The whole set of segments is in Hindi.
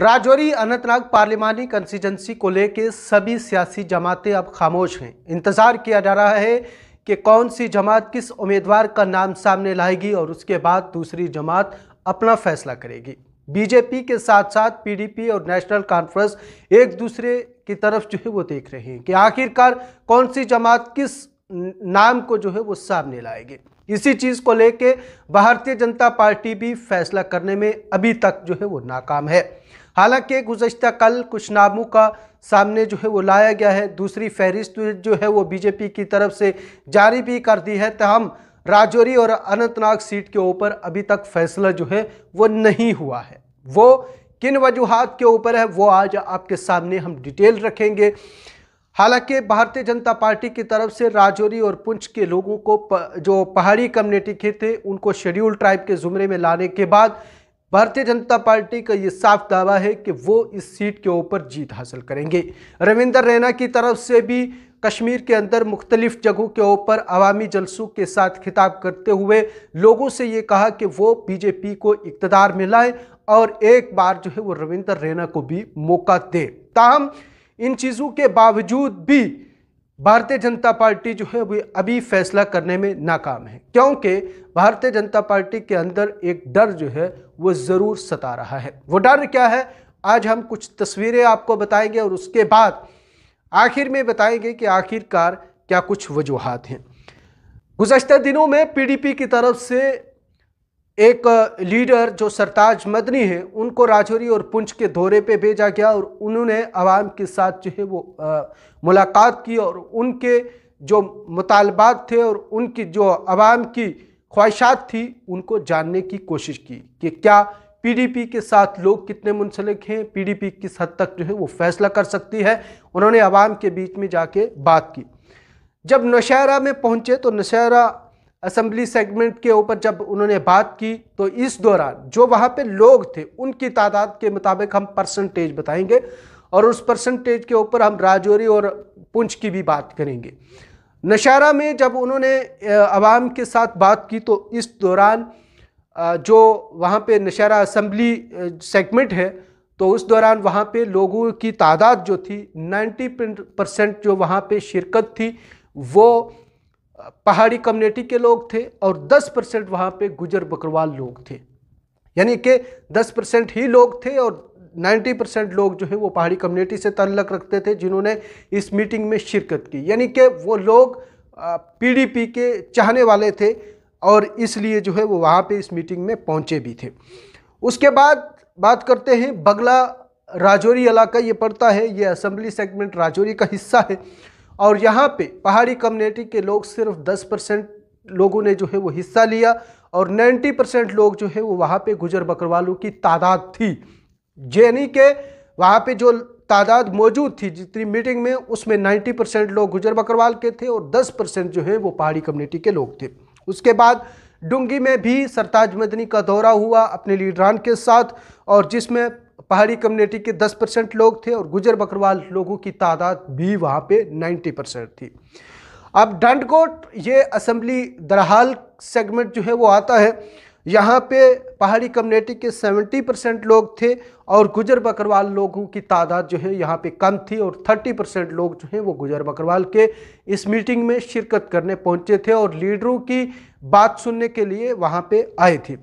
राजौरी अनंतनाग पार्लियामानी कंस्टिटेंसी को लेकर सभी सियासी जमातें अब खामोश हैं इंतज़ार किया जा रहा है कि कौन सी जमात किस उम्मीदवार का नाम सामने लाएगी और उसके बाद दूसरी जमात अपना फैसला करेगी बीजेपी के साथ साथ पीडीपी और नेशनल कॉन्फ्रेंस एक दूसरे की तरफ जो है वो देख रहे हैं कि आखिरकार कौन सी जमात किस नाम को जो है वो सामने लाएगी इसी चीज़ को लेके भारतीय जनता पार्टी भी फैसला करने में अभी तक जो है वो नाकाम है हालांकि गुजशत कल कुछ नामों का सामने जो है वो लाया गया है दूसरी फहरिस्त जो है वो बीजेपी की तरफ से जारी भी कर दी है तहम राजौरी और अनंतनाग सीट के ऊपर अभी तक फैसला जो है वो नहीं हुआ है वो किन वजूहत के ऊपर है वो आज आपके सामने हम डिटेल रखेंगे हालांकि भारतीय जनता पार्टी की तरफ से राजौरी और पुंछ के लोगों को प, जो पहाड़ी कम्युनिटी के थे उनको शेड्यूल ट्राइब के ज़ुमरे में लाने के बाद भारतीय जनता पार्टी का ये साफ दावा है कि वो इस सीट के ऊपर जीत हासिल करेंगे रविंदर रैना की तरफ से भी कश्मीर के अंदर मुख्तलिफ जगहों के ऊपर अवामी जलसों के साथ खिताब करते हुए लोगों से ये कहा कि वो बीजेपी को इकतदार में लाए और एक बार जो है वो रविंदर रैना को भी मौका दे ताहम इन चीज़ों के बावजूद भी भारतीय जनता पार्टी जो है वो अभी फैसला करने में नाकाम है क्योंकि भारतीय जनता पार्टी के अंदर एक डर जो है वो ज़रूर सता रहा है वो डर क्या है आज हम कुछ तस्वीरें आपको बताएंगे और उसके बाद आखिर में बताएंगे कि आखिरकार क्या कुछ वजूहत हैं गुजशत दिनों में पीडीपी की तरफ से एक लीडर जो सरताज मदनी है उनको राजौरी और पुंछ के दौरे पे भेजा गया और उन्होंने आवाम के साथ जो है वो आ, मुलाकात की और उनके जो मुतालबात थे और उनकी जो आवाम की ख्वाहिशात थी उनको जानने की कोशिश की कि क्या पीडीपी के साथ लोग कितने मुंसलिक हैं पीडीपी किस हद तक जो है वो फैसला कर सकती है उन्होंने आवाम के बीच में जाके बात की जब नौशहरा में पहुंचे तो नौशहरा असेंबली सेगमेंट के ऊपर जब उन्होंने बात की तो इस दौरान जो वहाँ पे लोग थे उनकी तादाद के मुताबिक हम परसेंटेज बताएंगे और उस परसेंटेज के ऊपर हम राजौरी और पुंछ की भी बात करेंगे नशारा में जब उन्होंने आवाम के साथ बात की तो इस दौरान जो वहाँ पे नशारा असम्बली सेगमेंट है तो उस दौरान वहाँ पे लोगों की तादाद जो थी 90 परसेंट जो वहाँ पे शिरकत थी वो पहाड़ी कम्युनिटी के लोग थे और 10 परसेंट वहाँ पर गुजर बकरवाल लोग थे यानी कि 10 परसेंट ही लोग थे और 90 परसेंट लोग जो है वो पहाड़ी कम्युनिटी से तल्लक रखते थे जिन्होंने इस मीटिंग में शिरकत की यानी कि वो लोग पीडीपी के चाहने वाले थे और इसलिए जो है वो वहाँ पे इस मीटिंग में पहुँचे भी थे उसके बाद बात करते हैं बगला राजौरी इलाका ये पड़ता है ये असम्बली सेगमेंट राजौरी का हिस्सा है और यहाँ पे पहाड़ी कम्युनिटी के लोग सिर्फ 10 परसेंट लोगों ने जो है वो हिस्सा लिया और 90 परसेंट लोग जो है वो वहाँ पे गुजर बकरवालों की तादाद थी यानी के वहाँ पे जो तादाद मौजूद थी जितनी मीटिंग में उसमें 90 परसेंट लोग गुजर बकरवाल के थे और 10 परसेंट जो है वो पहाड़ी कम्युनिटी के लोग थे उसके बाद डूंगी में भी सरताज मदनी का दौरा हुआ अपने लीडरान के साथ और जिसमें पहाड़ी कम्युनिटी के 10 परसेंट लोग थे और गुजर बकरवाल लोगों की तादाद भी वहाँ पे 90 परसेंट थी अब डंडकोट ये असम्बली दरहाल सेगमेंट जो है वो आता है यहाँ पे पहाड़ी कम्युनिटी के 70 परसेंट लोग थे और गुजर बकरवाल लोगों की तादाद जो है यहाँ पे कम थी और 30 परसेंट लोग जो हैं वो गुजर बकरवाल के इस मीटिंग में शिरकत करने पहुँचे थे और लीडरों की बात सुनने के लिए वहाँ पे आए थे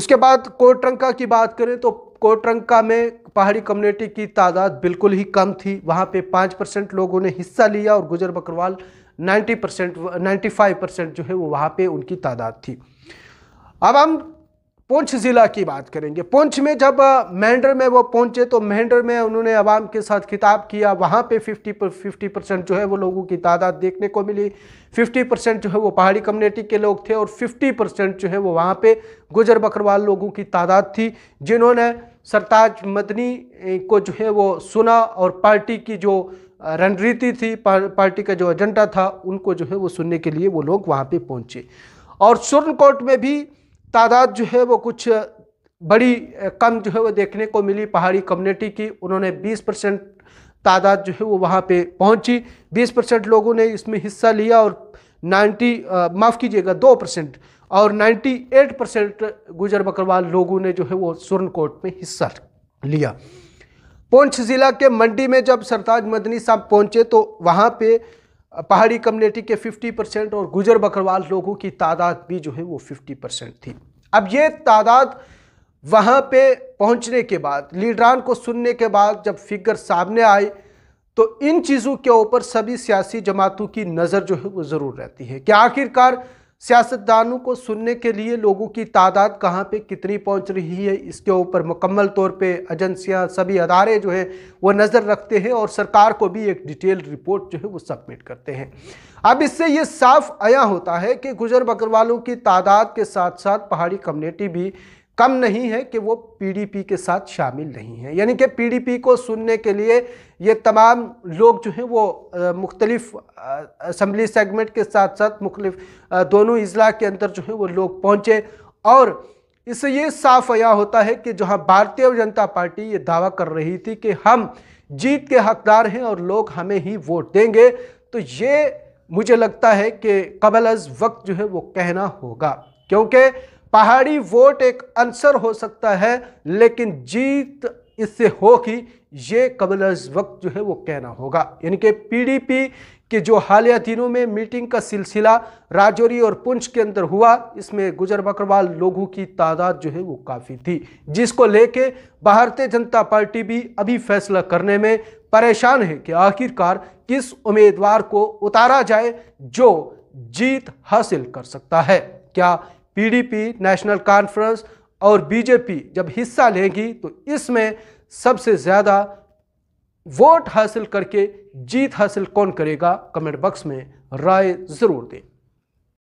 उसके बाद कोटरंका की बात करें तो कोटरंका में पहाड़ी कम्युनिटी की तादाद बिल्कुल ही कम थी वहाँ पे पाँच परसेंट लोगों ने हिस्सा लिया और Gujjar Bakarwal ninety percent ninety five percent जो है वो वहाँ पे उनकी तादाद थी अब हम पुंछ ज़िला की बात करेंगे पुंछ में जब महेंडर में वो पहुँचे तो महेंडर में उन्होंने आवाम के साथ खिताब किया वहाँ पे 50 पर फिफ्टी परसेंट जो है वो लोगों की तादाद देखने को मिली 50 परसेंट जो है वो पहाड़ी कम्युनिटी के लोग थे और 50 परसेंट जो है वो वहाँ पे गुजर बकरवाल लोगों की तादाद थी जिन्होंने सरताज मदनी को जो है वो सुना और पार्टी की जो रणनीति थी पार्टी का जो एजेंडा था उनको जो है वो सुनने के लिए वो लोग वहाँ पे पहुँचे और सुर्नकोट में भी तादाद जो है वो कुछ बड़ी कम जो है वो देखने को मिली पहाड़ी कम्युनिटी की उन्होंने 20 परसेंट तादाद जो है वो वहाँ पे पहुँची 20 परसेंट लोगों ने इसमें हिस्सा लिया और 90 माफ़ कीजिएगा दो परसेंट और 98 परसेंट गुजर बकरवाल लोगों ने जो है वो सुरनकोट में हिस्सा लिया पुंछ ज़िला के मंडी में जब सरताज मदनी साहब पहुंचे तो वहां पे पहाड़ी कम्युनिटी के 50 परसेंट और गुजर बकरवाल लोगों की तादाद भी जो है वो 50 परसेंट थी अब ये तादाद वहाँ पे पहुंचने के बाद लीडरान को सुनने के बाद जब फिगर सामने आई तो इन चीज़ों के ऊपर सभी सियासी जमातों की नज़र जो है वो ज़रूर रहती है कि आखिरकार सियासतदानों को सुनने के लिए लोगों की तादाद कहाँ पे कितनी पहुँच रही है इसके ऊपर मुकम्मल तौर पे एजेंसियाँ सभी अदारे जो हैं वो नज़र रखते हैं और सरकार को भी एक डिटेल रिपोर्ट जो है वो सबमिट करते हैं अब इससे ये साफ आया होता है कि गुजर बकरवालों की तादाद के साथ साथ पहाड़ी कम्युनिटी भी कम नहीं है कि वो पीडीपी के साथ शामिल नहीं है यानी कि पीडीपी को सुनने के लिए ये तमाम लोग जो हैं वो मुख्तलिफ असम्बली सेगमेंट के साथ साथ मुख्तलिफ दोनों अजला के अंदर जो हैं वो लोग पहुँचे और इससे ये साफ अया होता है कि जहाँ भारतीय जनता पार्टी ये दावा कर रही थी कि हम जीत के हकदार हैं और लोग हमें ही वोट देंगे तो ये मुझे लगता है कि कबल अज वक्त जो है वो कहना होगा क्योंकि पहाड़ी वोट एक आंसर हो सकता है लेकिन जीत इससे होगी ये कबल वक्त जो है वो कहना होगा यानी कि पीडीपी के जो हालिया दिनों में मीटिंग का सिलसिला राजौरी और पुंछ के अंदर हुआ इसमें गुजर बकरवाल लोगों की तादाद जो है वो काफ़ी थी जिसको लेके भारतीय जनता पार्टी भी अभी फैसला करने में परेशान है कि आखिरकार किस उम्मीदवार को उतारा जाए जो जीत हासिल कर सकता है क्या पीडीपी नेशनल कॉन्फ्रेंस और बीजेपी जब हिस्सा लेंगी तो इसमें सबसे ज़्यादा वोट हासिल करके जीत हासिल कौन करेगा कमेंट बॉक्स में राय ज़रूर दें